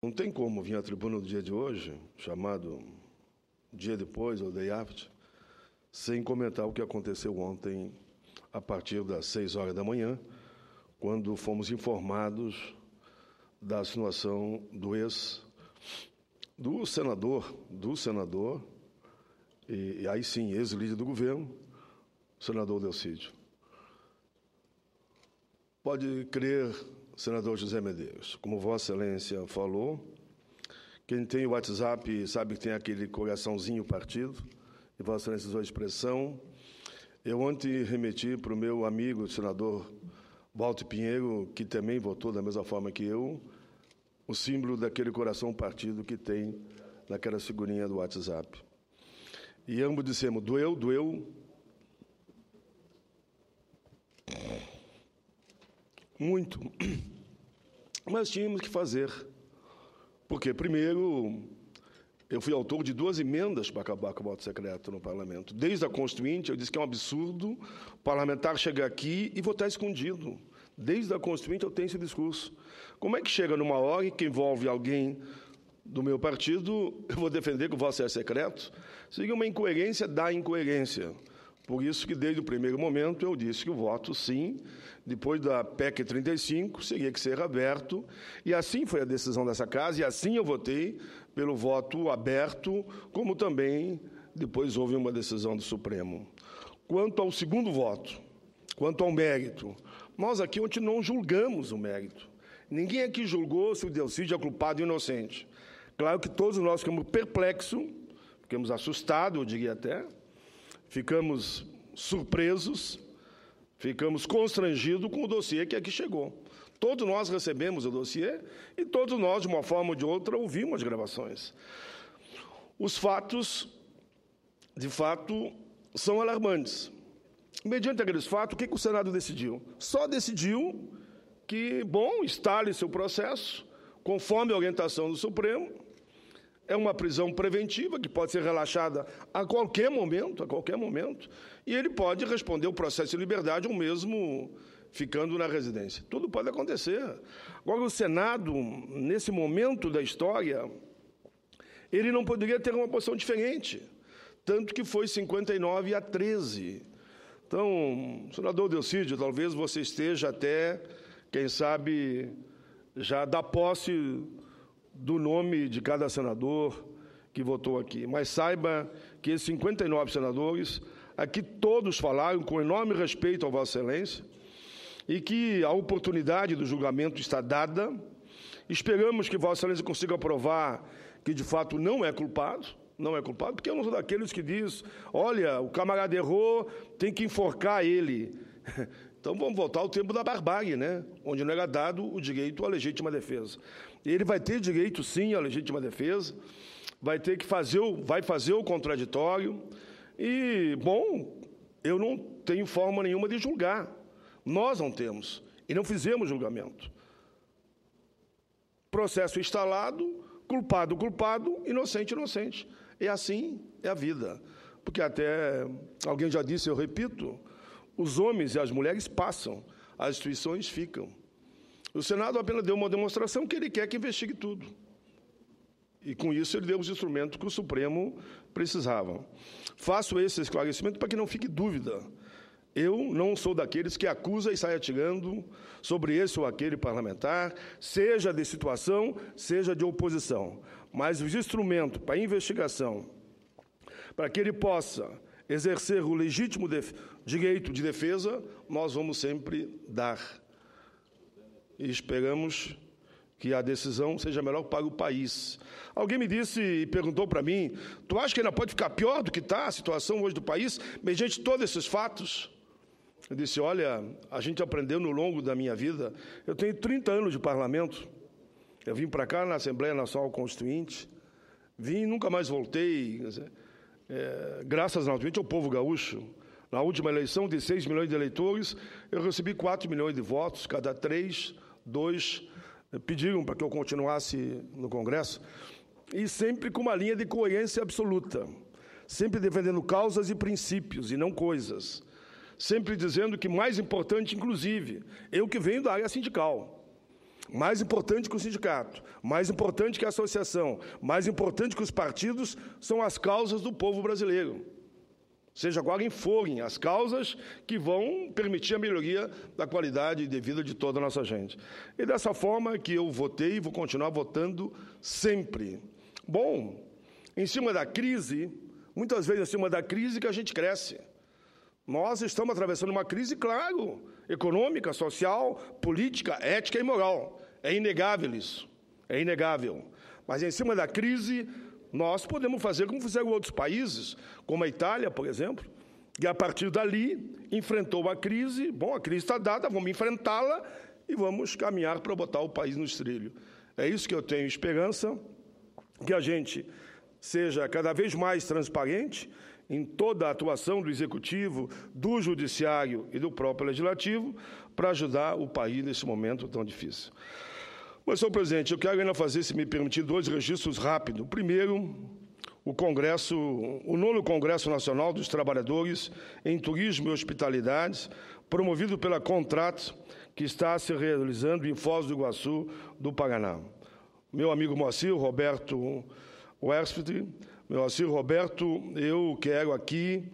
Não tem como vir à tribuna no dia de hoje, chamado dia depois ou day after, sem comentar o que aconteceu ontem a partir das 6 horas da manhã, quando fomos informados da situação do ex do senador, do senador e, e aí sim, ex-líder do governo, senador Delcídio. Pode crer senador José Medeiros, como Vossa Excelência falou, quem tem o WhatsApp sabe que tem aquele coraçãozinho partido, e Vossa Excelência usou a expressão. Eu ontem remeti para o meu amigo, o senador Walter Pinheiro, que também votou da mesma forma que eu, o símbolo daquele coração partido que tem naquela figurinha do WhatsApp. E ambos dissemos: doeu, doeu, muito, mas tínhamos que fazer. Porque, primeiro, eu fui autor de duas emendas para acabar com o voto secreto no parlamento. Desde a Constituinte, eu disse que é um absurdo o parlamentar chegar aqui e votar escondido. Desde a Constituinte eu tenho esse discurso. Como é que chega numa hora que envolve alguém do meu partido, eu vou defender que o voto é secreto? Seria é uma incoerência da incoerência. Por isso que desde o primeiro momento eu disse que o voto sim, depois da PEC 35, teria que ser aberto, e assim foi a decisão dessa casa, e assim eu votei pelo voto aberto, como também depois houve uma decisão do Supremo. Quanto ao segundo voto, quanto ao mérito, nós aqui ontem não julgamos o mérito. Ninguém aqui julgou se o Delcídio é culpado ou inocente. Claro que todos nós ficamos perplexos, ficamos assustados, eu diria até, ficamos surpresos, ficamos constrangidos com o dossiê que aqui chegou. Todos nós recebemos o dossiê e todos nós, de uma forma ou de outra, ouvimos as gravações. Os fatos, de fato, são alarmantes. Mediante aqueles fatos, o que, o Senado decidiu? Só decidiu que, bom, instale seu processo, conforme a orientação do Supremo, é uma prisão preventiva que pode ser relaxada a qualquer momento, a qualquer momento, e ele pode responder o processo de liberdade ou mesmo ficando na residência. Tudo pode acontecer. Agora o Senado, nesse momento da história, ele não poderia ter uma posição diferente, tanto que foi 59 a 13. Então, senador Delcídio, talvez você esteja até, quem sabe, já da posse do nome de cada senador que votou aqui, mas saiba que esses 59 senadores, aqui todos falaram com enorme respeito ao Vossa Excelência e que a oportunidade do julgamento está dada. Esperamos que Vossa Excelência consiga provar que de fato não é culpado, não é culpado, porque eu não sou daqueles que diz, olha, o camarada errou, tem que enforcar ele. Então vamos voltar ao tempo da barbárie, né? onde não era dado o direito à legítima defesa. Ele vai ter direito, sim, à legítima defesa, vai ter que fazer o, vai fazer o contraditório. E, bom, eu não tenho forma nenhuma de julgar. Nós não temos. E não fizemos julgamento. Processo instalado, culpado, culpado, inocente, inocente. E é assim é a vida. Porque até alguém já disse, eu repito, os homens e as mulheres passam, as instituições ficam. O Senado apenas deu uma demonstração que ele quer que investigue tudo. E com isso ele deu os instrumentos que o Supremo precisava. Faço esse esclarecimento para que não fique dúvida. Eu não sou daqueles que acusa e sai atirando sobre esse ou aquele parlamentar, seja de situação, seja de oposição. Mas os instrumentos para investigação, para que ele possa exercer o legítimo direito de defesa, nós vamos sempre dar. E esperamos que a decisão seja melhor para o país. Alguém me disse e perguntou para mim: tu acha que ainda pode ficar pior do que está a situação hoje do país, mediante todos esses fatos? Eu disse: olha, a gente aprendeu no longo da minha vida, eu tenho 30 anos de parlamento, eu vim para cá na Assembleia Nacional Constituinte, vim e nunca mais voltei. Dizer, é, graças, naturalmente, ao povo gaúcho, na última eleição, de 6 milhões de eleitores, eu recebi 4 milhões de votos, cada três, dois eh, pediram para que eu continuasse no Congresso, e sempre com uma linha de coerência absoluta, sempre defendendo causas e princípios, e não coisas. Sempre dizendo que mais importante, inclusive, eu que venho da área sindical, mais importante que o sindicato, mais importante que a associação, mais importante que os partidos, são as causas do povo brasileiro. Seja qual forem as causas que vão permitir a melhoria da qualidade de vida de toda a nossa gente. E dessa forma que eu votei e vou continuar votando sempre. Bom, em cima da crise, muitas vezes em cima da crise que a gente cresce. Nós estamos atravessando uma crise, claro, econômica, social, política, ética e moral. É inegável isso. É inegável. Mas em cima da crise, nós podemos fazer como fizeram outros países, como a Itália, por exemplo, e a partir dali enfrentou a crise. Bom, a crise está dada, vamos enfrentá-la e vamos caminhar para botar o país no estrelho. É isso que eu tenho esperança, que a gente seja cada vez mais transparente em toda a atuação do Executivo, do Judiciário e do próprio Legislativo para ajudar o país nesse momento tão difícil. Mas, senhor presidente, eu quero ainda fazer, se me permitir, dois registros rápidos. Primeiro, o Congresso, o nono Congresso Nacional dos Trabalhadores em Turismo e Hospitalidades, promovido pela Contrato, que está se realizando em Foz do Iguaçu, do Paraná. Meu amigo Moacir Roberto Werspit, meu Moacir Roberto, eu quero aqui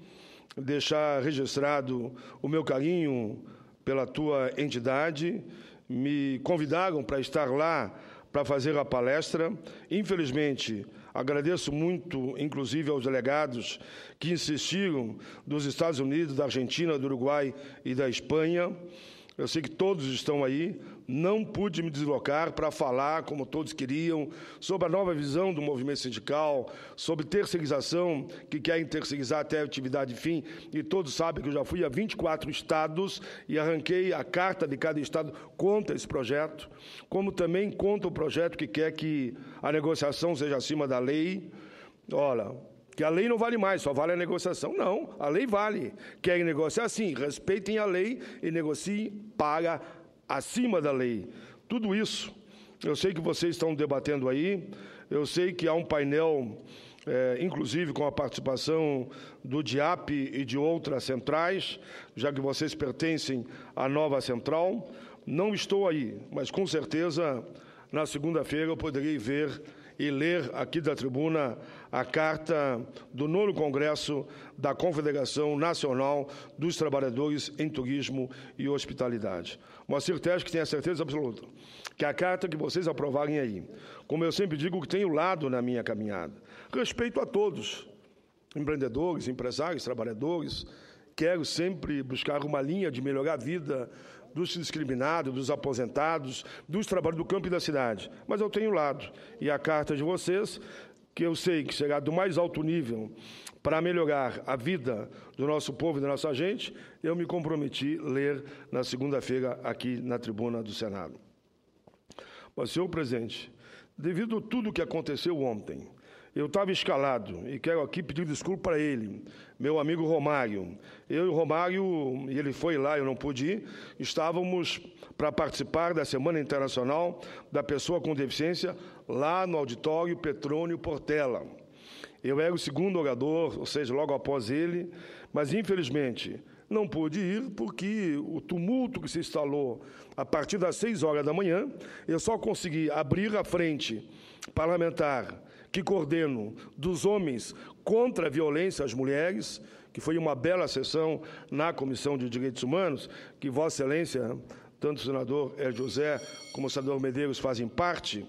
deixar registrado o meu carinho pela tua entidade me convidaram para estar lá para fazer a palestra. Infelizmente, agradeço muito, inclusive, aos delegados que insistiram dos Estados Unidos, da Argentina, do Uruguai e da Espanha. Eu sei que todos estão aí, não pude me deslocar para falar, como todos queriam, sobre a nova visão do movimento sindical, sobre terceirização, que querem terceirizar até a atividade fim, e todos sabem que eu já fui a 24 estados e arranquei a carta de cada estado contra esse projeto, como também contra o projeto que quer que a negociação seja acima da lei. Olha, que a lei não vale mais, só vale a negociação. Não, a lei vale. Querem negociar? Sim, respeitem a lei e negociem para acima da lei. Tudo isso, eu sei que vocês estão debatendo aí, eu sei que há um painel, é, inclusive com a participação do DIAP e de outras centrais, já que vocês pertencem à nova central. Não estou aí, mas com certeza na segunda-feira eu poderei ver e ler aqui da tribuna a carta do nono Congresso da Confederação Nacional dos Trabalhadores em Turismo e Hospitalidade. Moacir Tejo que tenha a certeza absoluta que a carta que vocês aprovarem aí, como eu sempre digo, que tenho lado na minha caminhada, respeito a todos, empreendedores, empresários, trabalhadores, quero sempre buscar uma linha de melhorar a vida dos discriminados, dos aposentados, dos trabalhos do campo e da cidade. Mas eu tenho lado. E a carta de vocês que eu sei que chegar do mais alto nível para melhorar a vida do nosso povo e da nossa gente, eu me comprometi a ler na segunda-feira aqui na tribuna do Senado. Mas, senhor presidente, devido a tudo que aconteceu ontem, eu estava escalado e quero aqui pedir desculpa para ele, meu amigo Romário. Eu e o Romário, ele foi lá, eu não pude ir, estávamos para participar da Semana Internacional da Pessoa com Deficiência lá no auditório Petrônio Portela. Eu era o segundo orador, ou seja, logo após ele, mas infelizmente não pôde ir porque o tumulto que se instalou a partir das 6 horas da manhã, eu só consegui abrir a frente parlamentar que coordeno dos homens contra a violência às mulheres, que foi uma bela sessão na Comissão de Direitos Humanos, que Vossa Excelência, tanto o senador José como o senador Medeiros fazem parte.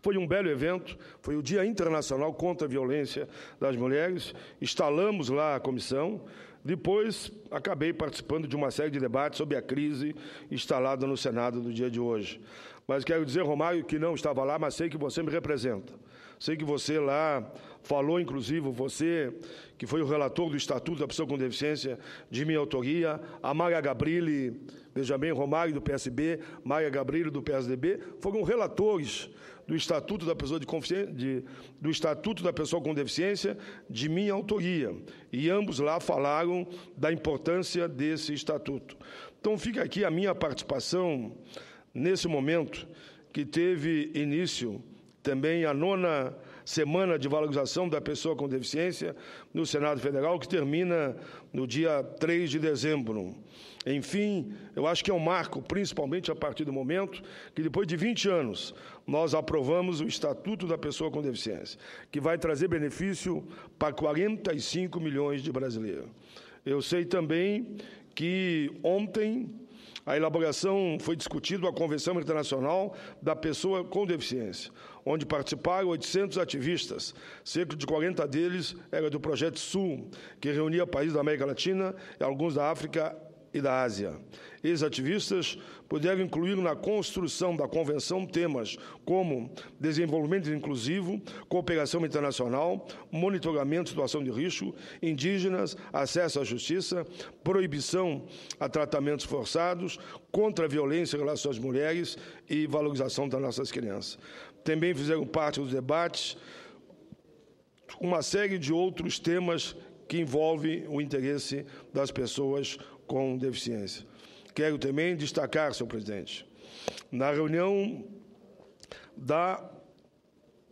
Foi um belo evento, foi o Dia Internacional contra a Violência das Mulheres. Instalamos lá a comissão, depois, acabei participando de uma série de debates sobre a crise instalada no Senado do dia de hoje. Mas quero dizer, Romário, que não estava lá, mas sei que você me representa. Sei que você lá falou, inclusive, você, que foi o relator do Estatuto da Pessoa com Deficiência, de minha autoria, a Maria Gabrilli, veja bem, Romário do PSB, Maria Gabrilli do PSDB, foram relatores do Estatuto da Pessoa, de de, do Estatuto da Pessoa com Deficiência, de minha autoria. E ambos lá falaram da importância desse estatuto. Então fica aqui a minha participação nesse momento que teve início também a nona Semana de Valorização da Pessoa com Deficiência no Senado Federal, que termina no dia 3 de dezembro. Enfim, eu acho que é um marco, principalmente a partir do momento que, depois de 20 anos, nós aprovamos o Estatuto da Pessoa com Deficiência, que vai trazer benefício para 45 milhões de brasileiros. Eu sei também que ontem a elaboração foi discutida a Convenção Internacional da Pessoa com Deficiência, onde participaram 800 ativistas, cerca de 40 deles eram do Projeto Sul, que reunia países da América Latina e alguns da África e da Ásia. Ex-ativistas puderam incluir na construção da convenção temas como desenvolvimento inclusivo, cooperação internacional, monitoramento e situação de risco, indígenas, acesso à justiça, proibição a tratamentos forçados, contra a violência em relação às mulheres e valorização das nossas crianças. Também fizeram parte dos debates uma série de outros temas que envolve o interesse das pessoas com deficiência. Quero também destacar, senhor presidente, na reunião da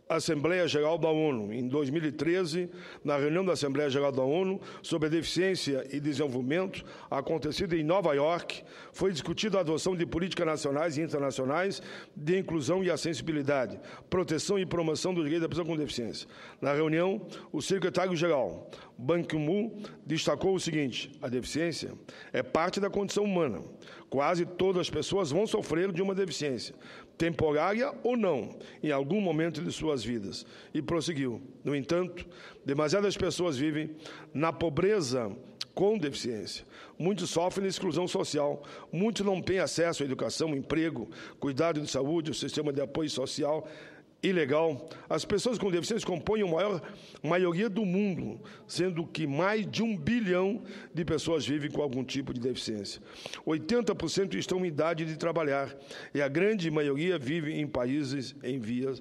Assembleia Geral da ONU, em 2013, na reunião da Assembleia Geral da ONU sobre a deficiência e desenvolvimento, acontecida em Nova York, foi discutida a adoção de políticas nacionais e internacionais de inclusão e acessibilidade, proteção e promoção dos direitos da pessoa com deficiência. Na reunião, o secretário-geral, Ban Ki-moon, destacou o seguinte: a deficiência é parte da condição humana. Quase todas as pessoas vão sofrer de uma deficiência, temporária ou não, em algum momento de suas suas vidas. E prosseguiu: No entanto, demasiadas pessoas vivem na pobreza com deficiência. Muitos sofrem exclusão social, muitos não têm acesso à educação, emprego, cuidado de saúde, o sistema de apoio social e legal. As pessoas com deficiência compõem a maior maioria do mundo, sendo que mais de um bilhão de pessoas vivem com algum tipo de deficiência. 80% estão em idade de trabalhar e a grande maioria vive em países em vias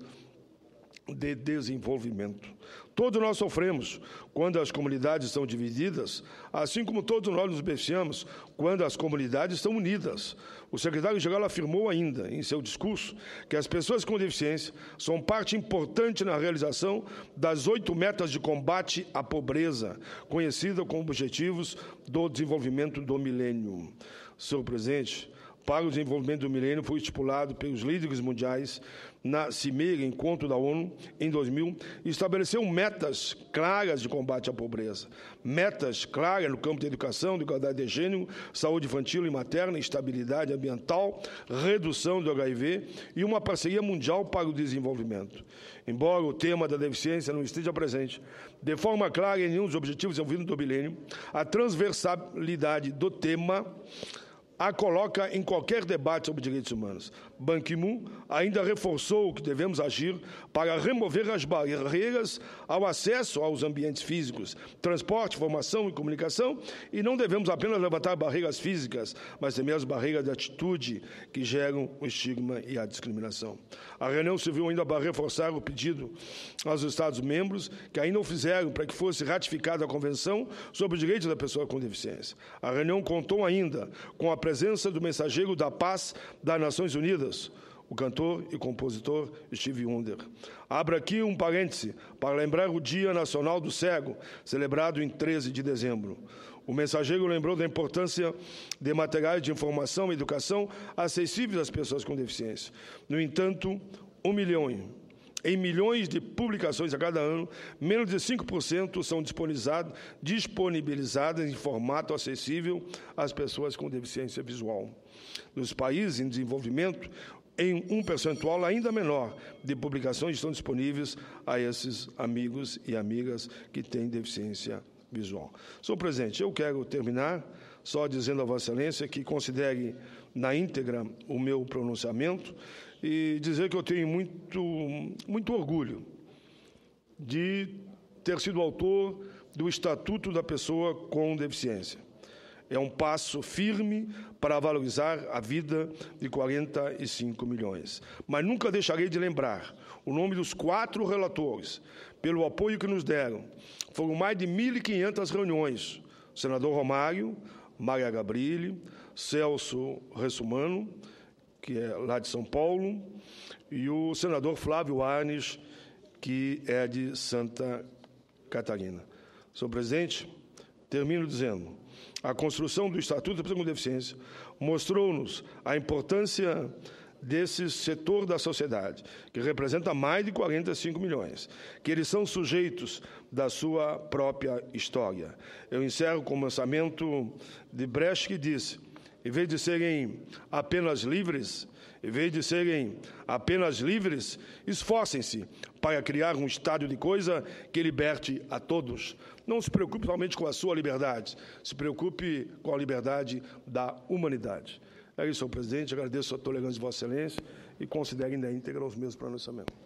de desenvolvimento. Todos nós sofremos quando as comunidades são divididas, assim como todos nós nos beneficiamos quando as comunidades estão unidas. O secretário-geral afirmou ainda, em seu discurso, que as pessoas com deficiência são parte importante na realização das oito metas de combate à pobreza, conhecida como Objetivos do Desenvolvimento do Milênio. Senhor presidente, para o desenvolvimento do milênio foi estipulado pelos líderes mundiais na Cimeira Encontro da ONU em 2000 e estabeleceu metas claras de combate à pobreza, metas claras no campo da educação, de igualdade de gênero, saúde infantil e materna, estabilidade ambiental, redução do HIV e uma parceria mundial para o desenvolvimento. Embora o tema da deficiência não esteja presente de forma clara em nenhum dos objetivos envolvidos do milênio, a transversalidade do tema a coloca em qualquer debate sobre direitos humanos. Ban Ki-moon ainda reforçou que devemos agir para remover as barreiras ao acesso aos ambientes físicos, transporte, formação e comunicação, e não devemos apenas levantar barreiras físicas, mas também as barreiras de atitude que geram o estigma e a discriminação. A reunião serviu ainda para reforçar o pedido aos Estados-membros que ainda o fizeram para que fosse ratificada a Convenção sobre os Direitos da Pessoa com Deficiência. A reunião contou ainda com a presença do mensageiro da paz das Nações Unidas, o cantor e compositor Steve Wonder. Abro aqui um parêntese para lembrar o Dia Nacional do Cego, celebrado em 13 de dezembro. O mensageiro lembrou da importância de materiais de informação e educação acessíveis às pessoas com deficiência. No entanto, um milhão em milhões de publicações a cada ano, menos de 5% são disponibilizadas em formato acessível às pessoas com deficiência visual. Nos países em desenvolvimento, em um percentual ainda menor de publicações estão disponíveis a esses amigos e amigas que têm deficiência visual. Senhor presidente, eu quero terminar só dizendo a Vossa Excelência que considere na íntegra o meu pronunciamento e dizer que eu tenho muito, muito orgulho de ter sido autor do Estatuto da Pessoa com Deficiência. É um passo firme para valorizar a vida de 45 milhões. Mas nunca deixarei de lembrar o nome dos quatro relatores, pelo apoio que nos deram. Foram mais de 1.500 reuniões. O senador Romário, Maria Gabrilli, Celso Ressumano, que é lá de São Paulo, e o senador Flávio Arnes, que é de Santa Catarina. Senhor presidente, termino dizendo a construção do Estatuto da Pessoa com Deficiência mostrou-nos a importância desse setor da sociedade, que representa mais de 45 milhões, que eles são sujeitos da sua própria história. Eu encerro com o lançamento pensamento de Brecht que disse: em vez de serem apenas livres, em vez de serem apenas livres, esforcem-se para criar um estádio de coisa que liberte a todos. Não se preocupe somente com a sua liberdade, se preocupe com a liberdade da humanidade. É isso, senhor presidente. Agradeço a tolerância de Vossa Excelência e considere da íntegra os meus pronunciamentos.